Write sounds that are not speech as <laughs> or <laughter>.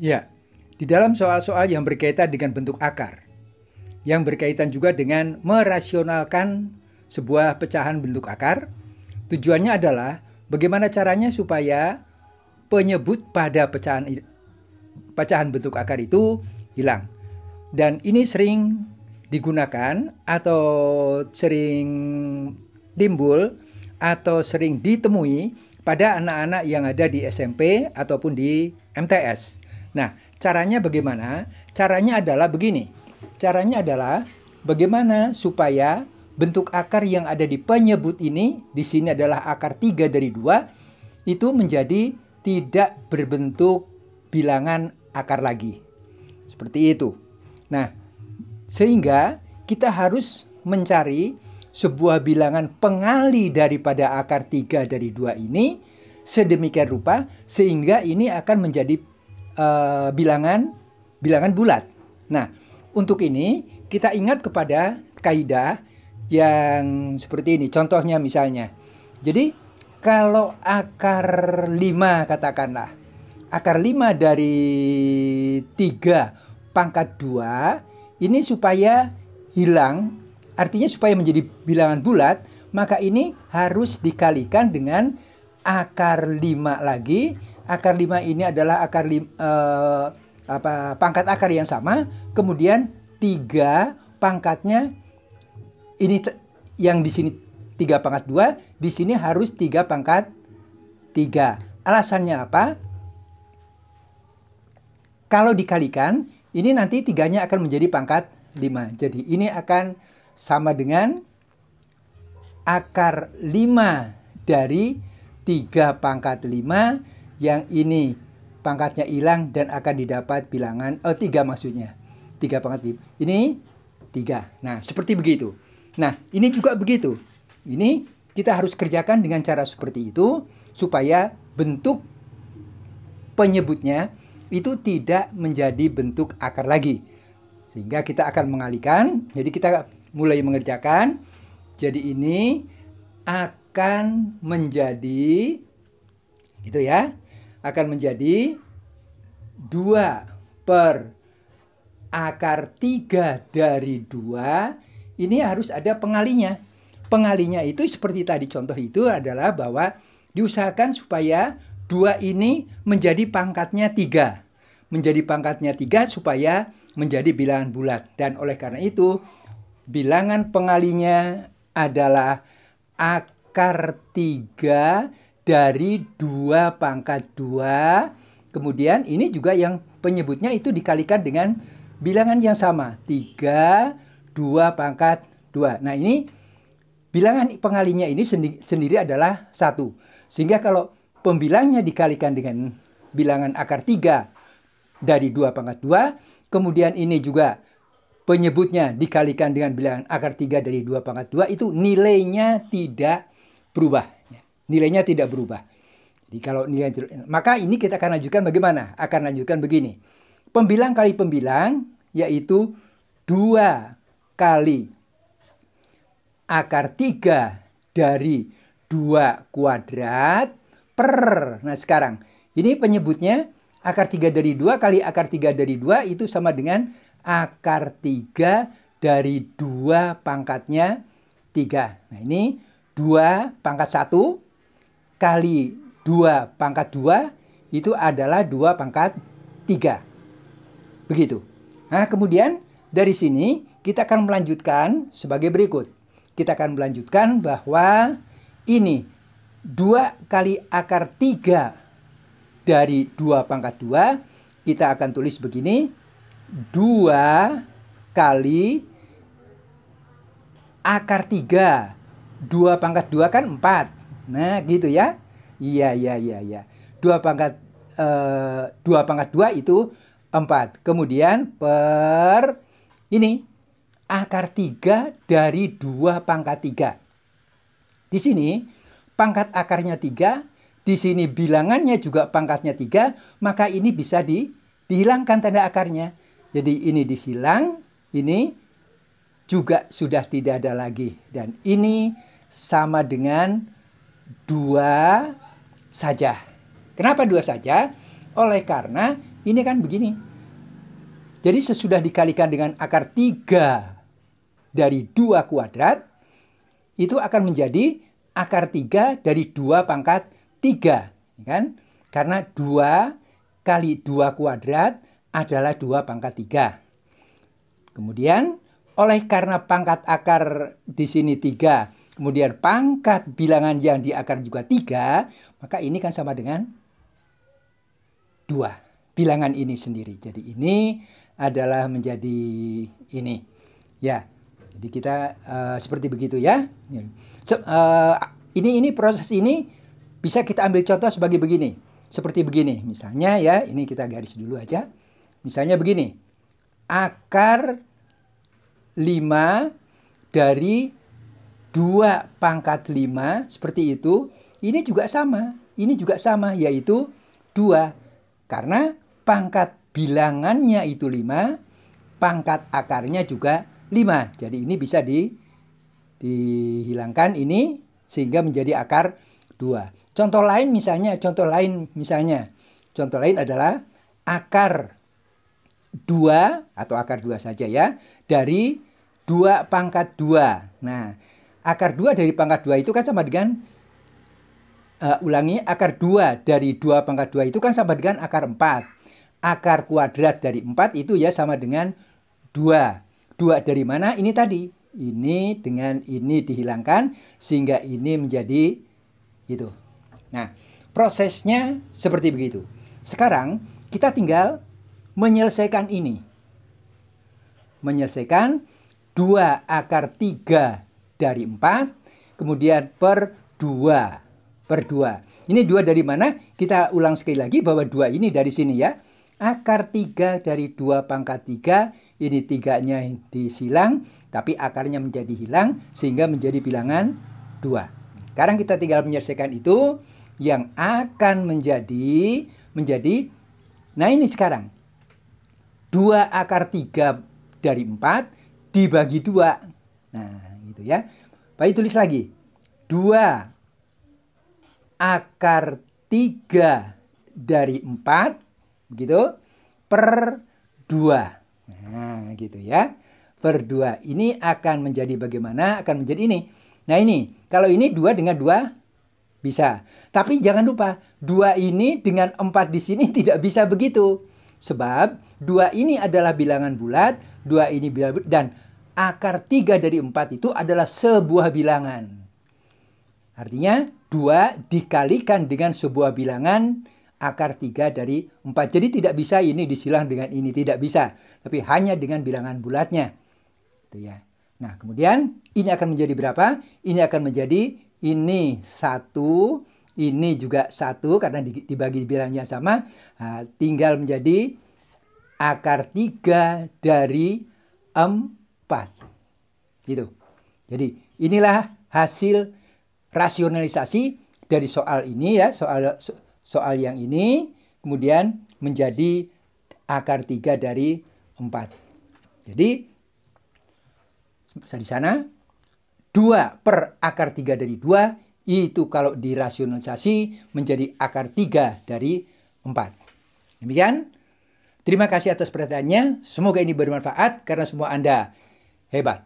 Ya, di dalam soal-soal yang berkaitan dengan bentuk akar, yang berkaitan juga dengan merasionalkan sebuah pecahan bentuk akar, tujuannya adalah bagaimana caranya supaya penyebut pada pecahan pecahan bentuk akar itu hilang. Dan ini sering digunakan atau sering timbul atau sering ditemui pada anak-anak yang ada di SMP ataupun di MTS. Nah, caranya bagaimana? Caranya adalah begini. Caranya adalah bagaimana supaya bentuk akar yang ada di penyebut ini, di sini adalah akar 3 dari 2, itu menjadi tidak berbentuk bilangan akar lagi. Seperti itu. Nah, sehingga kita harus mencari sebuah bilangan pengali daripada akar 3 dari 2 ini sedemikian rupa sehingga ini akan menjadi Eh, bilangan bilangan bulat. Nah, untuk ini kita ingat kepada kaidah yang seperti ini. Contohnya misalnya. Jadi kalau akar 5 katakanlah. Akar 5 dari 3 pangkat 2 ini supaya hilang artinya supaya menjadi bilangan bulat maka ini harus dikalikan dengan akar 5 lagi akar 5 ini adalah akar lima, eh, apa pangkat akar yang sama, kemudian 3 pangkatnya ini yang di sini 3 pangkat 2 di sini harus 3 pangkat 3 Alasannya apa? Kalau dikalikan, ini nanti tiganya akan menjadi pangkat 5. Jadi ini akan sama dengan akar 5 dari 3 pangkat 5 yang ini pangkatnya hilang dan akan didapat bilangan oh tiga maksudnya tiga pangkat ini tiga nah seperti begitu nah ini juga begitu ini kita harus kerjakan dengan cara seperti itu supaya bentuk penyebutnya itu tidak menjadi bentuk akar lagi sehingga kita akan mengalihkan jadi kita mulai mengerjakan jadi ini akan menjadi gitu ya akan menjadi 2 per akar 3 dari 2 ini harus ada pengalinya. Pengalinya itu seperti tadi contoh itu adalah bahwa diusahakan supaya 2 ini menjadi pangkatnya 3. Menjadi pangkatnya 3 supaya menjadi bilangan bulat. Dan oleh karena itu bilangan pengalinya adalah akar 3 dari dua pangkat dua, Kemudian ini juga yang penyebutnya itu dikalikan dengan bilangan yang sama. tiga dua pangkat dua. Nah ini bilangan pengalinya ini sendiri adalah satu. Sehingga kalau pembilangnya dikalikan dengan bilangan akar tiga dari dua pangkat dua, Kemudian ini juga penyebutnya dikalikan dengan bilangan akar tiga dari dua pangkat dua itu nilainya tidak berubah nilainya tidak berubah. Jadi kalau nilai maka ini kita akan lanjutkan bagaimana? Akan lanjutkan begini. Pembilang kali pembilang yaitu 2 kali akar 3 dari 2 kuadrat per. Nah, sekarang ini penyebutnya akar 3 dari 2 kali akar 3 dari 2 itu sama dengan akar 3 dari 2 pangkatnya 3. Nah, ini 2 pangkat 1 kali 2 pangkat 2 itu adalah 2 pangkat 3. Begitu. Nah, kemudian dari sini kita akan melanjutkan sebagai berikut. Kita akan melanjutkan bahwa ini 2 kali akar 3 dari 2 pangkat 2 kita akan tulis begini 2 kali akar 3 2 pangkat 2 kan 4 Nah, gitu ya. Iya, iya, iya, iya. Dua pangkat eh, dua pangkat dua itu empat. Kemudian per ini akar tiga dari dua pangkat tiga. Di sini pangkat akarnya tiga, di sini bilangannya juga pangkatnya tiga, maka ini bisa di, dihilangkan tanda akarnya. Jadi ini disilang, ini juga sudah tidak ada lagi. Dan ini sama dengan dua saja. Kenapa dua saja? Oleh karena ini kan begini. Jadi sesudah dikalikan dengan akar 3 dari 2 kuadrat, itu akan menjadi akar 3 dari 2 pangkat 3. Ya kan? Karena 2 kali 2 kuadrat adalah 2 pangkat 3. Kemudian, oleh karena pangkat akar di sini 3, kemudian pangkat bilangan yang diakar juga tiga, maka ini kan sama dengan dua bilangan ini sendiri. Jadi ini adalah menjadi ini. Ya, jadi kita uh, seperti begitu ya. So, uh, ini ini proses ini bisa kita ambil contoh sebagai begini, seperti begini misalnya ya. Ini kita garis dulu aja. Misalnya begini, akar 5 dari 2 pangkat 5 seperti itu. Ini juga sama. Ini juga sama yaitu 2. Karena pangkat bilangannya itu 5, pangkat akarnya juga 5. Jadi ini bisa di dihilangkan ini sehingga menjadi akar 2. Contoh lain misalnya, contoh lain misalnya. Contoh lain adalah akar 2 atau akar 2 saja ya dari 2 pangkat 2. Nah, akar 2 dari pangkat 2 itu kan sama dengan uh, ulangi akar 2 dari 2 pangkat 2 itu kan sama dengan akar 4. Akar kuadrat dari 4 itu ya sama dengan 2. 2 dari mana? Ini tadi. Ini dengan ini dihilangkan sehingga ini menjadi gitu. Nah, prosesnya seperti begitu. Sekarang kita tinggal menyelesaikan ini. Menyelesaikan 2 akar 3 dari 4, kemudian per 2. Per 2. Ini 2 dari mana? Kita ulang sekali lagi bahwa 2 ini dari sini ya. Akar 3 dari 2 pangkat 3, ini 3-nya disilang, tapi akarnya menjadi hilang, sehingga menjadi bilangan 2. Sekarang kita tinggal menyelesaikan itu, yang akan menjadi, menjadi, nah ini sekarang, 2 akar 3 dari 4 dibagi 2. Nah, gitu ya. Baik tulis lagi. 2 akar 3 dari 4 gitu per 2. Nah, gitu ya. Per 2 ini akan menjadi bagaimana? Akan menjadi ini. Nah, ini kalau ini 2 dengan 2 bisa. Tapi jangan lupa 2 ini dengan 4 di sini <laughs> tidak bisa begitu. Sebab 2 ini adalah bilangan bulat, 2 ini bilangan dan akar 3 dari 4 itu adalah sebuah bilangan. Artinya 2 dikalikan dengan sebuah bilangan akar 3 dari 4. Jadi tidak bisa ini disilang dengan ini, tidak bisa. Tapi hanya dengan bilangan bulatnya. Gitu ya. Nah, kemudian ini akan menjadi berapa? Ini akan menjadi ini satu, ini juga satu karena dibagi bilangnya sama. Nah, tinggal menjadi akar 3 dari 4 tepat. Gitu. Jadi inilah hasil rasionalisasi dari soal ini ya, soal soal yang ini kemudian menjadi akar tiga dari empat. Jadi di sana dua per akar tiga dari dua itu kalau dirasionalisasi menjadi akar tiga dari empat. Demikian. Terima kasih atas perhatiannya. Semoga ini bermanfaat karena semua Anda Hey, bye.